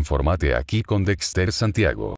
Infórmate aquí con Dexter Santiago.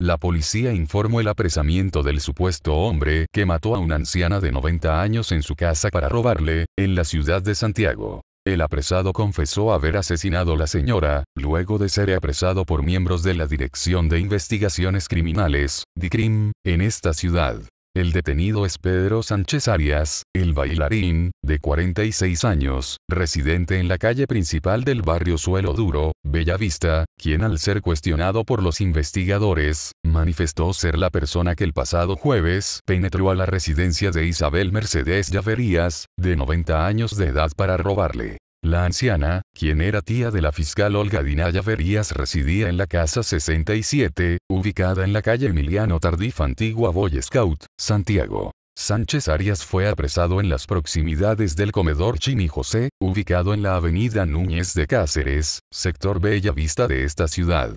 La policía informó el apresamiento del supuesto hombre que mató a una anciana de 90 años en su casa para robarle, en la ciudad de Santiago. El apresado confesó haber asesinado a la señora, luego de ser apresado por miembros de la Dirección de Investigaciones Criminales, DICRIM, en esta ciudad. El detenido es Pedro Sánchez Arias, el bailarín, de 46 años, residente en la calle principal del barrio Suelo Duro, Bellavista, quien al ser cuestionado por los investigadores, manifestó ser la persona que el pasado jueves penetró a la residencia de Isabel Mercedes Llaverías, de 90 años de edad para robarle la anciana, quien era tía de la fiscal Olga Dinaya Verías residía en la casa 67, ubicada en la calle Emiliano Tardif Antigua Boy Scout, Santiago. Sánchez Arias fue apresado en las proximidades del comedor Chimi José, ubicado en la avenida Núñez de Cáceres, sector Bella Vista de esta ciudad.